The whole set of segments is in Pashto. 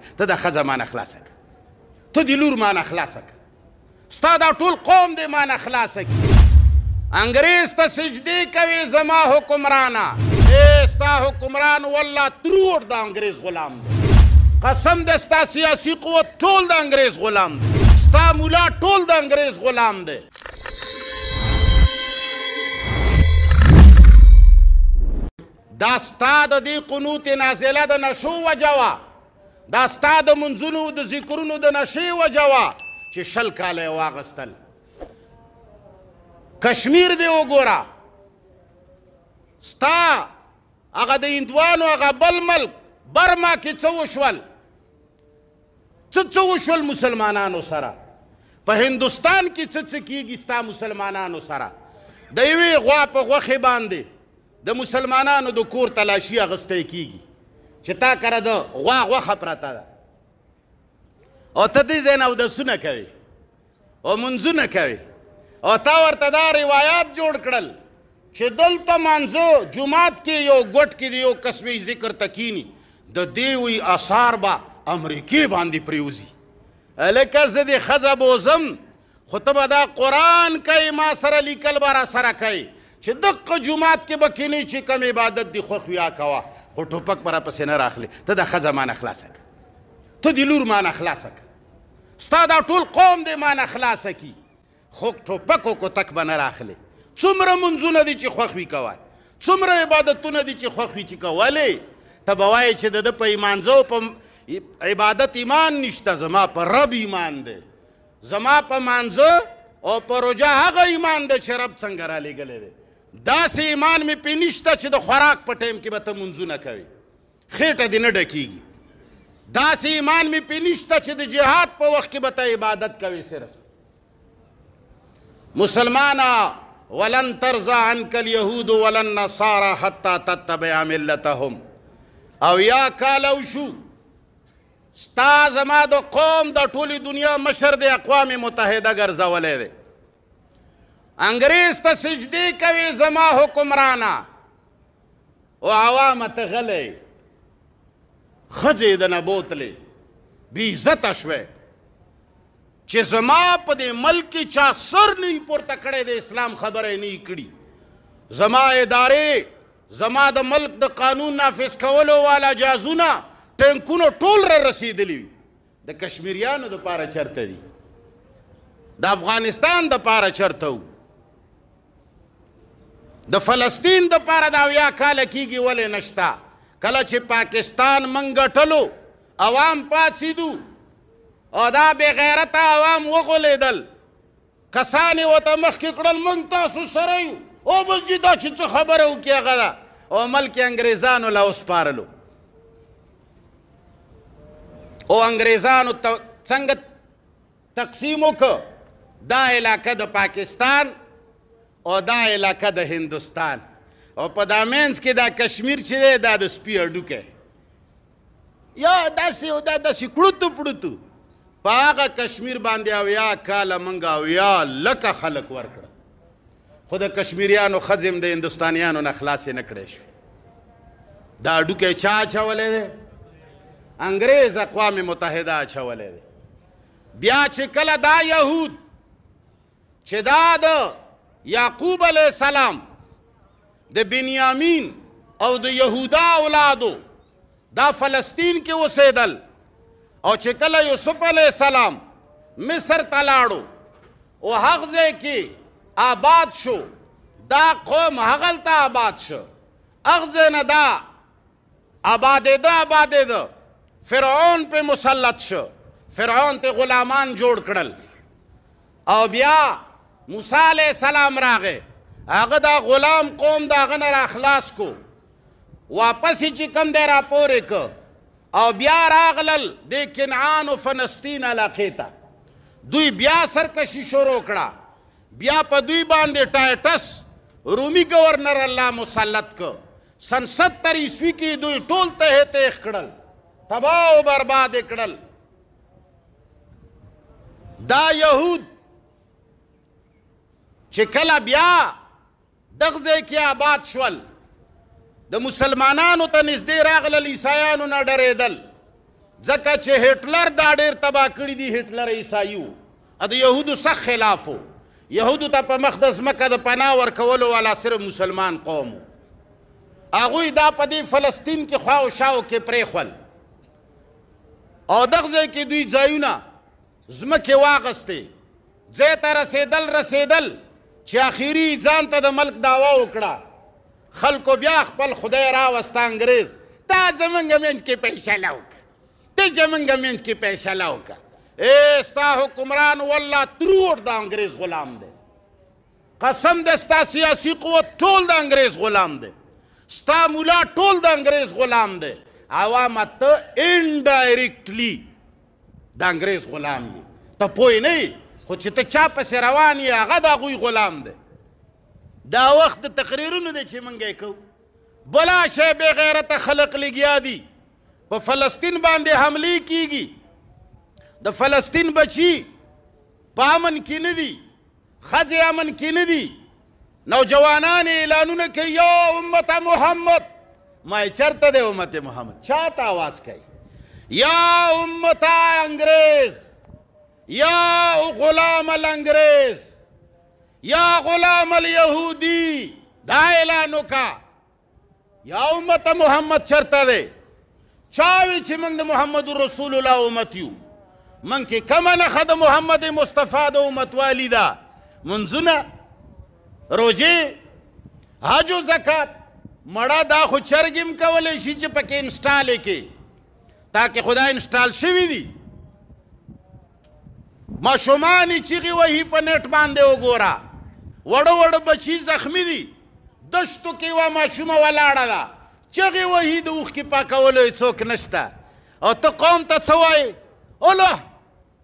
کړې ته د ښځه معنه خلاصه کړه ته د لور معنه خلاصه کړه ستا دا ټول قوم دې معنه خلاصه کړي انګریز ته سجدې کوي زما حکمرانه ای ستا حکمران والله تروړ د انګریز غلام دی قسم دې ستا سیاسي قوت ټول د انګریز غلام دی ستا مولا ټول د انګریز غلام دی دا ستا د دې قنوت نازله د نشو وجوه دا ستا د منځونو د ذکرونو د نشې وجه وه چې شل کاله یې واغستل کشمیر دی وګوره ستا هغه د هندوانو هغه بل ملک برما کې څه وشول څه څه وشول مسلمانانو سره په هندوستان کې څه څه کیږي ستا مسلمانانو سره د یوې غوا په غوښې باندې د مسلمانانو د کور تلاشي اغستی کیږي چې تا کړه د غوا غوخه پراته ده او ته دې ځای نه اودسونه کوي او منځونه کوي او تا ورته دا روایات جوړ کړل چې دلته منځو جمعات کې یو ګټ کې یو قسمی ذکر تکینی د دې وی آثار با امریکې باندې پریوزي الکه زه د خزه بوزم خو ته به دا قرآن کوي ما سره لیکل به راسره کوي چې دقه جمعات کې به کینی چې کم عبادت دې خوښ ویا کوه خو ټوپک برا پسې نه راخلې ته د ښځه مانه خلاصه کړه ته د لور مانه خلاصه کړه ستا دا ټول قوم دې مانه خلاصه کي خو ټوپک کو تک به نه راخلې څومره منځونه دي چې خوښ وي کوه څومره عبادتونه دي چې خوښ وي چې کولې ته به وایې چې د ده په ایمانځو په عبادت ایمان نشته زما په رب ایمان دی زما په مانځه او په روجا هغه ایمان دی چې رب څنګه را لېږلی دی داسې ایمان مې پې نشته چې د خوراک په ټایم کې به ته منځونه کوي خېټه دې نه ډکېږي داسې ایمان مې پې نشته چې د جهاد په وخت کې به ته عبادت کوي صرف مسلمانه ولن ترزا عنك اليهود ولن نصارى حتى تتبع ملتهم او یا کالو شو ستا زما د قوم د ټولې دنیا مشر د اقوام متحده ګرځولې دی انګريز ته سجدي کوي زما حکمرانه او عوام ته غلې خځې د نه بوتلې بی عزت شوه چې زما په دې ملک چا سر نه پورته کړې د اسلام خبره نه کړي زما ادارې زما د ملک د قانون نافذ کولو والا جازونه ټینکونو ټول را رسیدلی د کشمیریانو د پاره چرته دي د افغانستان د پاره چرته وو د فلسطین د پاره دا ویا کال کیږي ولې نشتا کله چې پاکستان منګټلو عوام پاتسیدو او دا بے غیرت عوام وغولیدل کسانی وته مخکې کړل مونږ تاسو سره یو او بس جی دا چې څه خبره وکي هغه ده او ملک انګریزانو له وسپارلو او انګریزانو څنګه تقسیم وکړه دا علاقه د پاکستان او دا علاقه د هندستان او په دا مینس کې دا کشمیر چې دی دا د سپي هډوکی یا داسې او دا داسې کړوتو پړوتو په هغه کشمیر باندې اویا کاله منګ اویا لکه خلک ورکړه خو د کشمیریانو خزم د هندستانیانو نه خلاصې نه کړی شو دا هډوکی چا اچولی دی انګریز اقوام متحده اچولی دی بیا چې کله دا یهود چې دا د یعقوب علیہ السلام د بنیامین او د یهودا اولادو دا فلسطین کې اوسېدل او چې کله یوسف علیہ السلام مصر ته لاړو او هغه ځای کې آباد شو دا قوم هغلته آباد شو هغه ځای نه دا آبادېده آبادېده فرعون پې مسلط شو فرعون ته غلامان جوړ کړل او بیا موسی علیه السلام راغې هغه دا غلام قوم دا غنه را خلاص کو واپس چې کم دی را پورې ک او بیا راغلل د کنعان او فلسطین علاقې ته دوی بیا سرکشي شروع کړه بیا په دوی باندې ټایټس رومي گورنر الله مسلط ک سن 70 عیسوی کې دوی ټول ته ته کړل تباہ او برباد کړل دا يهود چې کله بیا دغزه کې آباد شول د مسلمانانو ته نږدې راغلل عیسایانو نه ډرېدل ځکه چې هټلر دا ډېر تبا کړي دي هټلر عیسایي و د یهودو سخت خلاف و یهودو ته په مخ د ځمکه د پناه ورکولو والا صرف مسلمان قوم و هغوی دا په دې فلسطین کې خواو شاو کې پرېښول او دغه کې دوی ځایونه ځمکې واغستې ځای ته رسېدل رسېدل چې اخیری ځان ته د ملک داوا وکړه خلکو بیا خپل خدای راوسته انګریز تا زمونږ منځ کې فیصله وکړه ته زمونږ منځ کې فیصله وکړه ای ستا حکمران والله تروړ د انګریز غلام دی قسم د ستا سیاسي قوت ټول د انګریز غلام دی ستا مولا ټول د انګریز غلام دی عوام ته انډایرکټلی د انګریز غلام یې ته پوه نه خو چې ته چا پسې روان یې هغه د هغوی غلام دی دا وخت د تقریرونو دی چې موږ یې کوو بلا شی بې غیرته خلق لګیا دي په فلسطین باندې حملې کیږي د فلسطین بچي په امن کې نه دي ښځې امن کې نه دي نوجوانان اعلانونه کوي یا امت محمد ما چرته د امت محمد چاته आवाज کوي یا امت انګريز یا غلام الانگریز یا غلام الیهودی دا اعلانو کا یا امت محمد چرته دی چاوی چې موږ د محمد رسول الله امت یو من کې کمه نښه د محمد مصطفی د امتوالي ده منځونه روجې حج و زکات مړه دا خو چرګ هم کولی شي چې پکې انسټال یې کې تاکې خدا انسټال شوي دي ماشومان چیغي وهي په نت باندې وګوره وړو وړو بچي زخمی دي دشتو کې وا ماشومه ولاړه ده چیغي وهي د اوخ کې پاکولو څوک نشته او ته قوم ته څه وایې اوله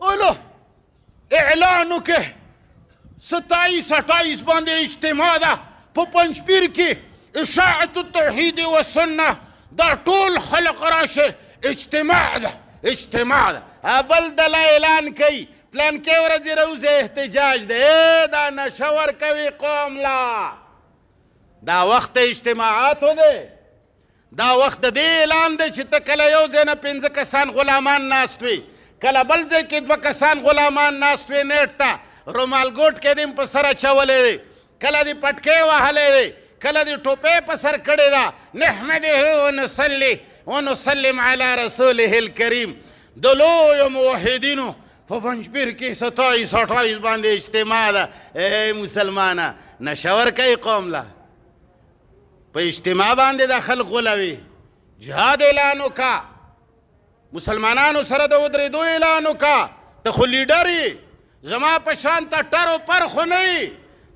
اوله اعلان وکړه ستایس اټایس باندې اجتماع ده په پنجپیر کې اشاعت التوحید والسنه دا ټول خلق راشه اجتماع ده اجتماع ده بل د اعلان کوي پلانکې ورځې روزه احتجاج دی دا نشه ورکوي قوم لا دا وخت اجتماعاتو دی دا وخت د دې اعلان دی چې ته کله یو ځای نه پنځه کسان غلامان ناست وي کله بل ځای کې دوه کسان غلامان ناست وي نیټ ته رومالګوټ کې دې په سر اچولی دی کله دې پټکې وهلی دی کله دې ټوپۍ په سر کړې ده نحمده ونصلي ونسلم على رسوله الکریم د لویو موحدینو په پنځپیر کې 27 28 باندې اجتماع ده اے مسلمانه نشور کوي قوم له په اجتماع باندې د خلق غلوي جهاد اعلان وکا مسلمانانو سره د ودرېدو اعلان وکا ته خو لیډر زما په شان ته ټرو پر خو نه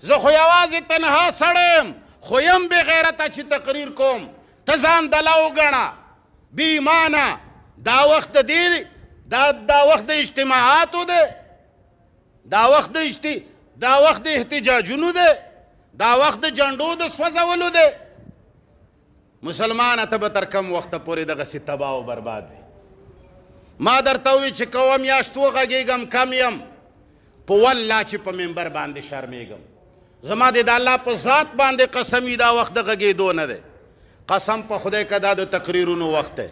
زه خو یوازې تنها سړیم خو یم بې غیرته چې تقریر کوم ته ځان دلا وګڼه بې ایمانه دا وخت د دې دا دا وخت د اجتماعاتو دی دا وخت د اجتی دا وخت د احتجاجونو دی دا وخت د جنډو د سوځولو دی مسلمان ته به تر کم وخت پورې دغه سي تباہ او برباد وي ما درته وی چې کوم یاشتو غږیږم کم یم په والله چې په منبر باندې شرمېږم زما د الله په ذات باندې قسم دا وخت د غږېدو نه دی قسم په خدای کدا د تقریرونو وخت دی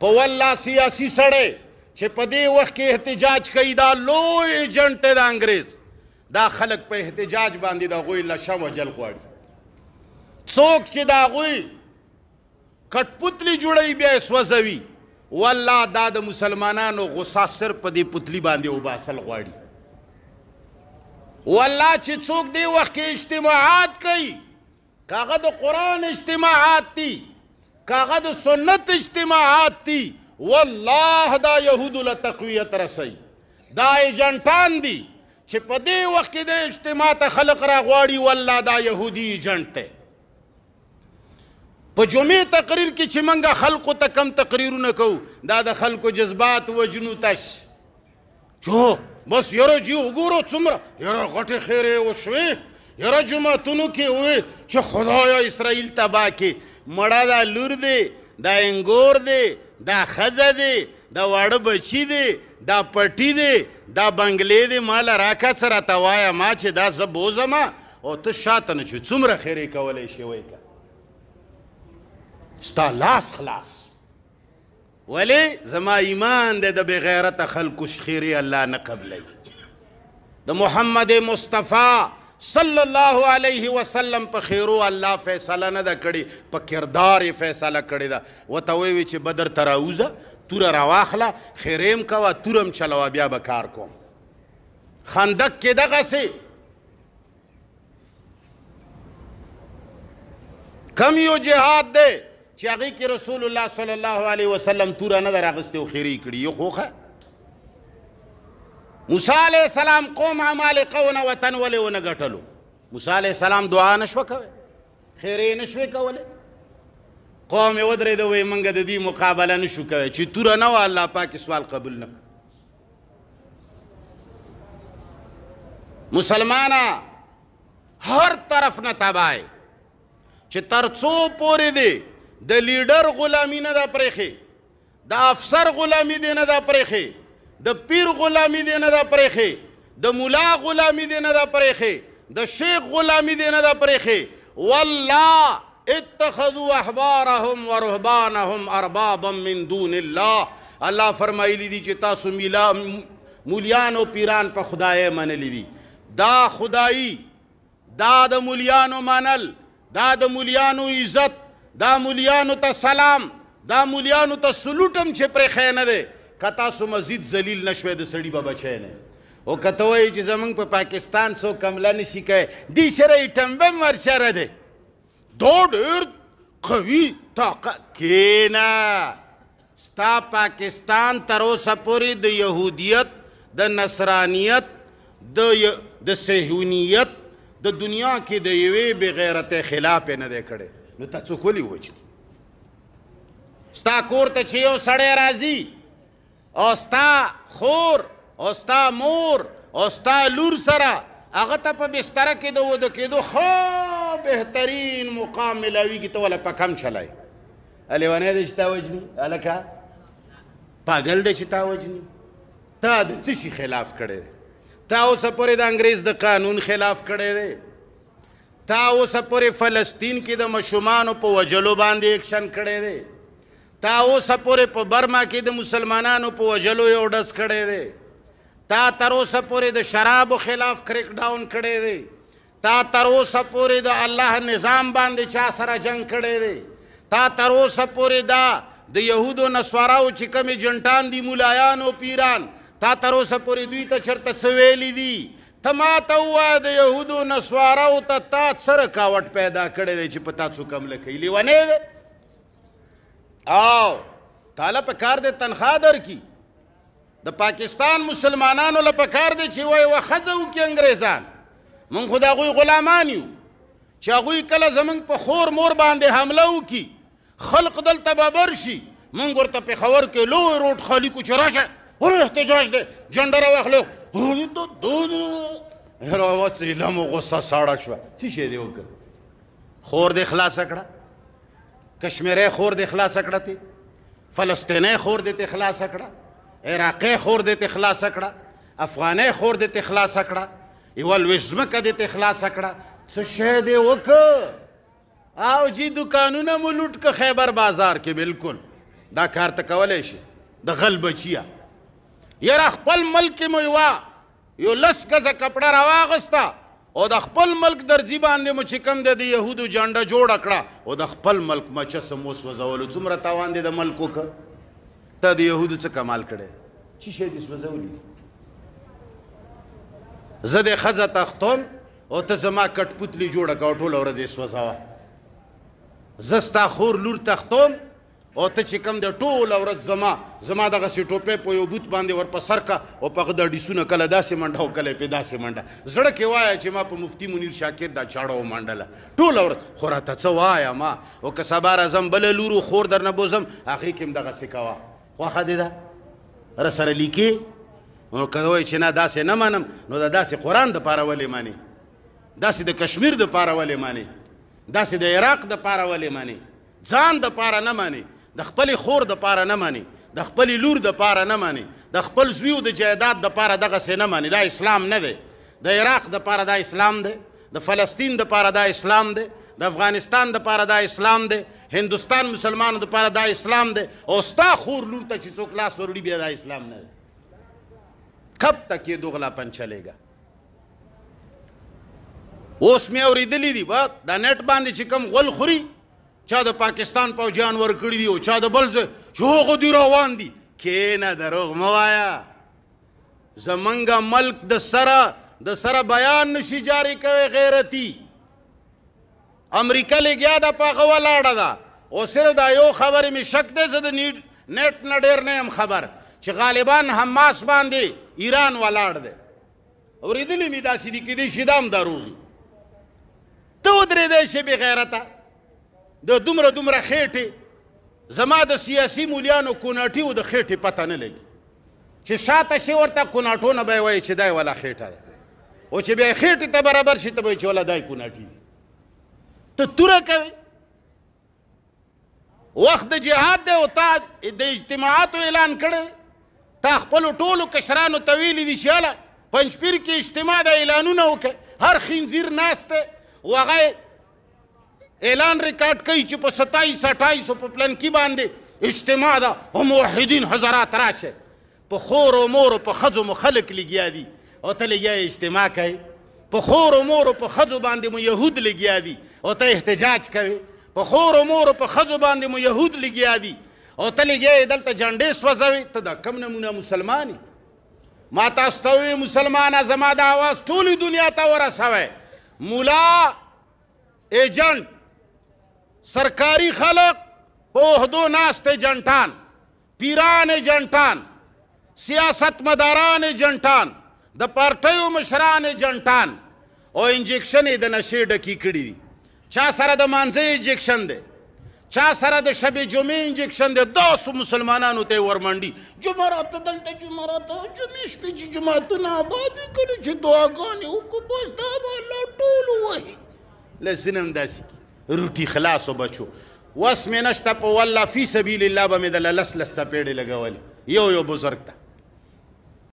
په والله سیاسي سړی چې په دې وخت کې احتجاج کوي دا لوی ایجنټ دی د انګریز دا خلک په احتجاج باندې د غوی لشم وجل غواړي څوک چې دا غوی کټپوتلی جوړوي بیا یې سوځوي والله دا د مسلمانانو غصه صرف په دې پتلی باندې وباسل غواړي والله چې څوک دې وخت کې اجتماعات کوي کاغه د قران اجتماعات دي کاغه د سنت اجتماعات دي والله دا يهود له تقویت رسي دا ایجنټان دي چې په دې وخت کې د اجتماع ته خلق را غواړي والله دا يهودي ایجنټ ته په جمعې تقریر کې چې منګه خلکو ته کم تقریرونه کوو دا د خلکو جذبات و جنوتش جو بس یره جی وګورو څومره یره غټه خیره و شوې یره جمعتونو کې وې چې خدایا اسرائیل تبا کې مړه دا لور دی دا انګور دی دا خزه دی دا واړه بچی دی دا پټی دی دا بنگلې دی مال راکا سره توایا ما چې دا زه بوزم او ته شاته نه چې څومره خیرې کولی شي وای که ستا لاس خلاص ولې زما ایمان دی د بې غیرته خلکو شخیرې الله نه قبلی د محمد مصطفی صلی الله علیه وسلم په خیرو الله فیصله نه ده کړې په کردار فیصله کړې ده وته وی چې بدر ته راوځه توره راواخله خیریم کوه تورم چلوه بیا به کار کوم خندق کې دغسې کم یو جهاد دی چې هغې کې رسول الله صلی الله علیه وسلم توره نه ده راغستې او خیرې کړي یو خوخه موسی علی السلام قوم عمالقه ونه وطن ولې ونه ګټلو موسی علی السلام دعا نشوه کوي خیرې نشوې کوله قوم یې ودرېد وې منګه د دې مقابله نشو کوي چې توره نه و الله پاک سوال قبول نه مسلمانا هر طرف نه تبای چې ترڅو پورې دی د لیډر غلامی نه دا پرېخي د افسر غلامی دی نه دا پرېخي د پیر غلامی دی نه دا پرېخې د مولا غلامی دی نه دا پرېخې د شیخ غلامی دی نه دا پرېخې والله اتخذوا احبارهم ورهبانهم اربابا من دون الله الله فرمایلی دي چې تاسو میلا مولیان او پیران په خدای منلی دي دا خدایی دا د مولیانو منل دا د مولیانو عزت دا مولیانو ته سلام دا مولیانو ته سلوټم چې پرې خینه ده کتا سو مزید ذلیل نشوي د سړي بابا چینه او کته وای چې زمنګ په پاکستان څو کمله نشي کوي دی سره ټمبم ورشره ده دوډر قوي طاقت کینا ستا پاکستان تر اوسه پورې د يهودیت د نصرانیت د د سهونیت د دنیا کې د یوې بغیرت خلاف نه دی کړي نو تاسو کولی وځي ستا کور ته چې یو سړی راځي اوستا خور اوستا مور اوستا لور سره هغه ته په بستر کې د ود کېدو خو بهترین مقام ملاویږي ته ولا په کم چلای الیوانه دې چې تا وجني الکا پاگل دې چې تا وجني تا د څه شي خلاف کړي تا اوس پورې د انګريز د قانون خلاف کړي دي تا اوس پورې فلسطین کې د مشومان په وجلو باندې اکشن کړي دي تا اوس پورې په برما کې د مسلمانانو په وجلو یو ډس کړي دي تا تر اوس پورې د شرابو خلاف کریک ډاون کړي دي تا تر اوس پورې د الله نظام باندې چا سره جنگ کړي دي تا تر اوس پورې دا د يهودو نسواراو چې کمی جنټان دي مولایانو پیران تا تر اوس پورې دوی ته چرته سویلی دي تما ته وای د يهودو نسواراو ته تا سره کاوت پیدا کړي دي چې پتا څوک هم لکې لیونه او تاله په کار د تنخواه درکې د پاکستان مسلمانانو له په کار دی چې وایي وښځه وکړي انګریزان مونږ خو د هغوی غلامان یو چې هغوی کله زمونږ په خور مور باندې حمله وکړي خلق دلته ببر شي مونږ ورته پېښور کې لوی روډ خالي کړو چې راشه ور احتجاج دی جنډه راواخلو را وسیله مو غصه ساړه شوه څه شی دې وکړ خور دې خلاصه کړه کشمیری خور دې خلاص کړه تی فلسطینی خور دې ته خلاص کړه عراقی خور دې ته خلاص کړه افغانی خور دې ته خلاص کړه یو لوزمکه دې ته خلاص کړه څه شه دې وک او جی دکانونه مو لوټ ک خیبر بازار کې بالکل دا کار ته کولای شي د غل بچیا یره خپل ملک مو یو یو لس غزه کپڑا راواغستا او د خپل ملک درځي باندې مو چې کم د يهودو جنډه جوړ کړه او د خپل ملک مچ سموس وزول څومره تاوان دي د ملک وک ته د يهودو څه کمال کړي چې شه دې وزولې زده خزه تختون او ته زما کټپوتلی جوړه کا ټول ورځ یې سوځاوه زستا خور لور تختون او ته چې کم د ټول ورځ زما زما دغه سی ټوپې په یو بوت باندې ور په سر کا او په غدا ډیسونه کله داسې منډه او کله په داسې منډه زړه کې وای چې ما په مفتی منیر شاکر دا چاړو منډله ټول اور خوراته څه وای ما او که سبا راځم بل لورو خور در نه بوزم اخی کوم دغه سی کاوه خوخه دې دا را سره لیکي نو کله وای چې نه داسې نه منم نو دا داسې قران د پاره ولې مانی داسې د کشمیر د پاره ولې مانی داسې د عراق د پاره ولې مانی ځان د پاره نه مانی د خپل خور د پاره نه مانی د خپل لور د پاره نه مانی د خپل زویو د جایداد د پاره دغه سې نه مانی دا اسلام نه دی د عراق د پاره دا اسلام دی د فلسطین د پاره دا اسلام دی د افغانستان د پاره دا اسلام دی هندستان مسلمانانو د پاره دا اسلام دی او ستا خور لور ته چې څوک لاس وروړي بیا دا اسلام نه دی کب تک یې دوغلا پن چلےګا اوس مې اورېدلی دي با دا نت باندې چې کم غول خوري چا د پاکستان پوجان ورکړي دي او چا د بل څه یو غو دی روان دي کینه دروغ موایا زمنګ ملک د سره د سره بیان نشي جاری کوي غیرتی امریکا لګیا د پاغه ولاړه ده او سره دا یو خبره می شک ده زه د نیټ نه ډیر نه هم خبر چې غالبا حماس باندې ایران ولاړ ده اوریدلې می دا سړي کې دي شیدام دروغي ته درې دې شي به غیرته د دومره دومره خېټې زما د سیاسي مولیانو کوناټي او د خېټې پته نه لګي چې شاته شي ورته کوناټو نه به وایي چې دای ولا خېټه ده او چې بیا خېټې ته برابر شي ته به چې ولا دای کوناټي ته توره کوي وخت د جهاد دی او تا د اجتماعاتو اعلان کړی تا خپلو ټولو کشرانو ته ویلي دي چې پنځپیر کې اجتماع د اعلانونه وکړه هر خنزیر ناست و هغه اعلان ریکارډ کوي چې په 27 28 په پلان کې باندې اجتماع ده او موحدین حضرات راشه په خور او مور په خزو مخلق لګیا دي او ته لګیا اجتماع کوي په خور او مور په خزو باندې مو يهود لګیا دي او ته احتجاج کوي په خور او مور په خزو باندې مو يهود لګیا دي او ته لګیا دلته جنډې سوځوي ته د کم نمونه مسلمانی ما تاسو ته مسلمانه زما د आवाज ټولي دنیا ته ورسوي مولا ایجنټ سرکاری خلق په عہدو ناسته جنټان پیران جنټان سیاست مداران جنټان د پارټیو مشران جنټان او انجکشن یې د نشې ډکی کړی دي چا سره د مانځې انجکشن دی چا سره د شبې جمعې انجکشن دی داسو مسلمانانو ته ورمنډي جمعه راته دلته جمعه راته جمعې شپې چې جماعتونه آباد وي کله چې دعاګانې وکړو بس دا به الله ټول ووهي لسینم داسې روټي خلاصو بچو وس مې نشته په والله فی سبیل الله به مې د لس لس څپېړې لګولې یو یو بزرګ ته